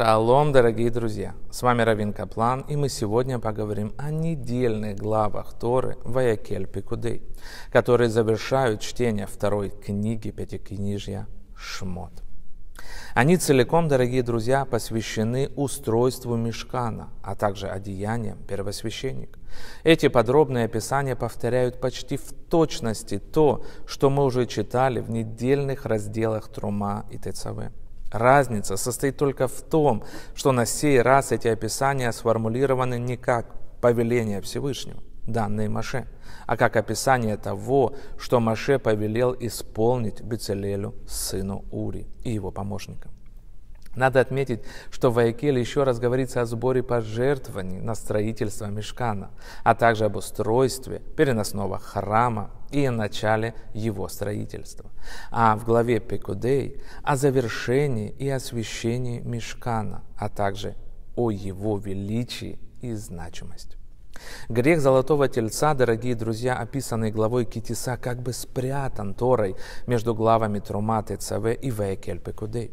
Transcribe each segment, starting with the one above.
Шалом, дорогие друзья! С вами Равин Каплан, и мы сегодня поговорим о недельных главах Торы Ваякель Пикудей, которые завершают чтение второй книги Пятикнижья Шмот. Они целиком, дорогие друзья, посвящены устройству мешкана, а также одеяниям первосвященник. Эти подробные описания повторяют почти в точности то, что мы уже читали в недельных разделах Трума и Тецаве. Разница состоит только в том, что на сей раз эти описания сформулированы не как повеление Всевышнего, данные Маше, а как описание того, что Маше повелел исполнить Бицелелю, сыну Ури и его помощникам. Надо отметить, что в Айкеле еще раз говорится о сборе пожертвований на строительство мешкана, а также об устройстве переносного храма и о начале его строительства. А в главе Пекудей о завершении и освящении мешкана, а также о его величии и значимости. Грех золотого тельца, дорогие друзья, описанный главой Китиса, как бы спрятан Торой между главами Труматы Цаве и Ваекель Пекудей.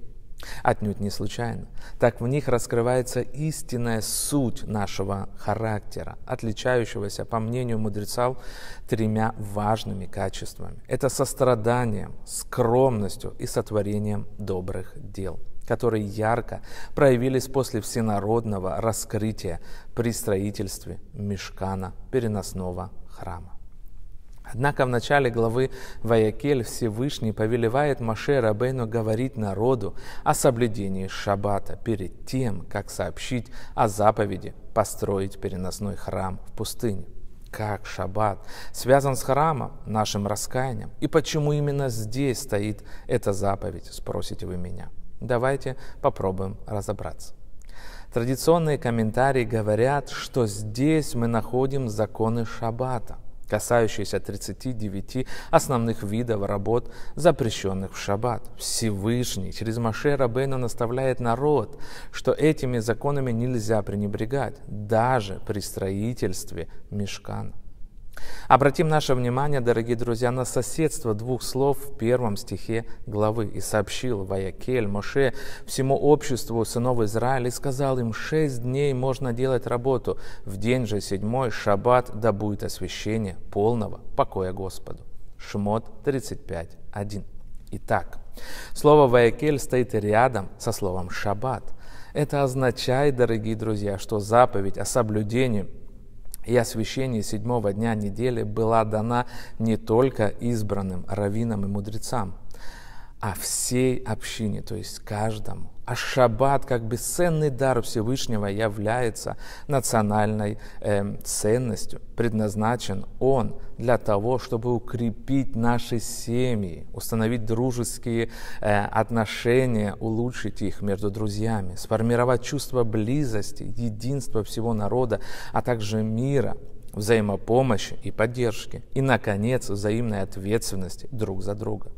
Отнюдь не случайно. Так в них раскрывается истинная суть нашего характера, отличающегося, по мнению мудрецов, тремя важными качествами. Это состраданием, скромностью и сотворением добрых дел которые ярко проявились после всенародного раскрытия при строительстве мешкана переносного храма. Однако в начале главы Ваякель Всевышний повелевает Маше Рабейну говорить народу о соблюдении Шаббата перед тем, как сообщить о заповеди построить переносной храм в пустыне. Как Шаббат связан с храмом, нашим раскаянием? И почему именно здесь стоит эта заповедь, спросите вы меня? Давайте попробуем разобраться. Традиционные комментарии говорят, что здесь мы находим законы Шаббата касающиеся 39 основных видов работ, запрещенных в шаббат. Всевышний через Маше Рабейна наставляет народ, что этими законами нельзя пренебрегать, даже при строительстве мешкана. Обратим наше внимание, дорогие друзья, на соседство двух слов в первом стихе главы. «И сообщил Ваякель Моше всему обществу сынов Израиля и сказал им, шесть дней можно делать работу, в день же седьмой шаббат да будет освящение полного покоя Господу». Шмот 35.1. Итак, слово «Ваякель» стоит рядом со словом «шаббат». Это означает, дорогие друзья, что заповедь о соблюдении и освящение седьмого дня недели была дана не только избранным раввинам и мудрецам, а всей общине, то есть каждому. А шаббат, как бесценный дар Всевышнего, является национальной э, ценностью. Предназначен он для того, чтобы укрепить наши семьи, установить дружеские э, отношения, улучшить их между друзьями, сформировать чувство близости, единства всего народа, а также мира – взаимопомощи и поддержки, и, наконец, взаимной ответственности друг за друга.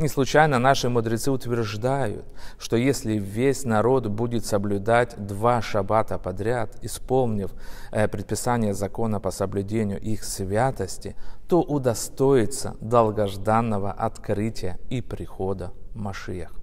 Не случайно наши мудрецы утверждают, что если весь народ будет соблюдать два шаббата подряд, исполнив э, предписание закона по соблюдению их святости, то удостоится долгожданного открытия и прихода Машиях.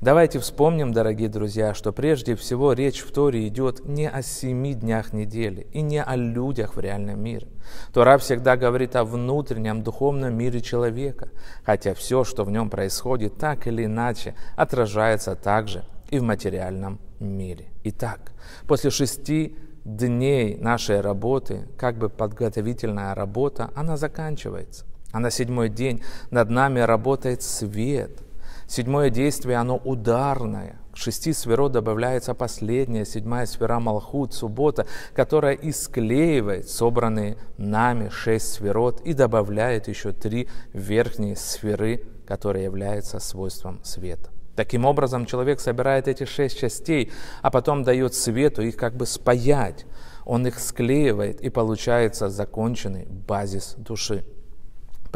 Давайте вспомним, дорогие друзья, что прежде всего речь в Торе идет не о семи днях недели и не о людях в реальном мире. Тора всегда говорит о внутреннем духовном мире человека, хотя все, что в нем происходит, так или иначе отражается также и в материальном мире. Итак, после шести дней нашей работы, как бы подготовительная работа, она заканчивается. А на седьмой день над нами работает свет – Седьмое действие, оно ударное. К шести сферо добавляется последняя, седьмая сфера Малхут, суббота, которая и склеивает собранные нами шесть сферот и добавляет еще три верхние сферы, которые являются свойством света. Таким образом, человек собирает эти шесть частей, а потом дает свету их как бы спаять. Он их склеивает, и получается законченный базис души.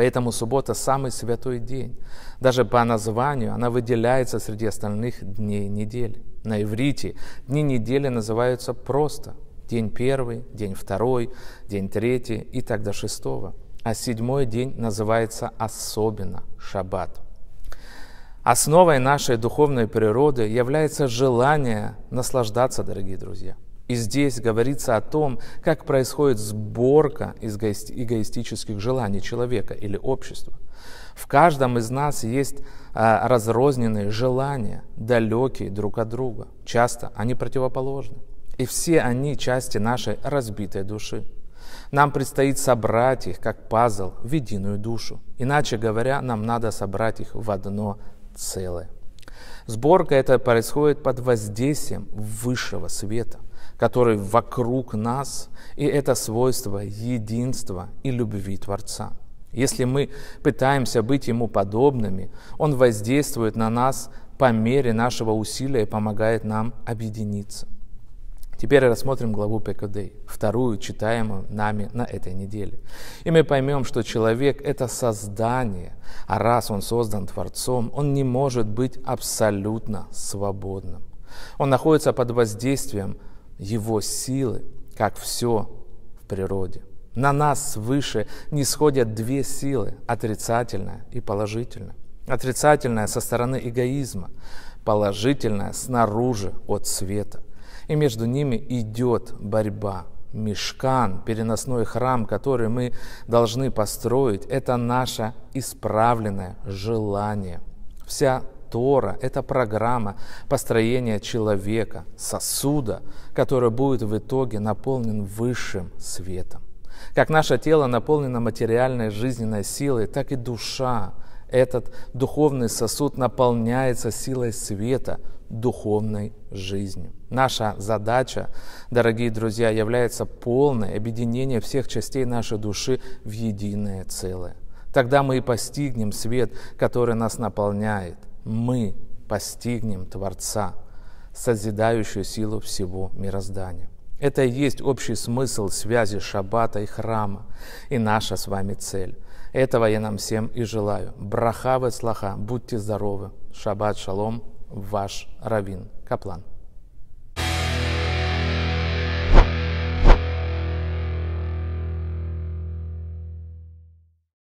Поэтому суббота – самый святой день. Даже по названию она выделяется среди остальных дней недели. На иврите дни недели называются просто день первый, день второй, день третий и так до шестого. А седьмой день называется особенно шаббат. Основой нашей духовной природы является желание наслаждаться, дорогие друзья – и здесь говорится о том, как происходит сборка из эгоистических желаний человека или общества. В каждом из нас есть а, разрозненные желания, далекие друг от друга. Часто они противоположны. И все они части нашей разбитой души. Нам предстоит собрать их, как пазл, в единую душу. Иначе говоря, нам надо собрать их в одно целое. Сборка это происходит под воздействием высшего света – который вокруг нас, и это свойство единства и любви Творца. Если мы пытаемся быть Ему подобными, Он воздействует на нас по мере нашего усилия и помогает нам объединиться. Теперь рассмотрим главу Пекодей, вторую, читаемую нами на этой неделе. И мы поймем, что человек – это создание, а раз он создан Творцом, он не может быть абсолютно свободным. Он находится под воздействием его силы, как все в природе. На нас свыше не сходят две силы – отрицательная и положительная. Отрицательная со стороны эгоизма, положительная снаружи от света. И между ними идет борьба. Мешкан, переносной храм, который мы должны построить, это наше исправленное желание. Вся Тора, это программа построения человека, сосуда, который будет в итоге наполнен высшим светом. Как наше тело наполнено материальной жизненной силой, так и душа, этот духовный сосуд наполняется силой света, духовной жизнью. Наша задача, дорогие друзья, является полное объединение всех частей нашей души в единое целое. Тогда мы и постигнем свет, который нас наполняет мы постигнем Творца, созидающую силу всего мироздания. Это и есть общий смысл связи шаббата и храма, и наша с вами цель. Этого я нам всем и желаю. Брахавы слаха, будьте здоровы. Шаббат шалом, ваш равин Каплан.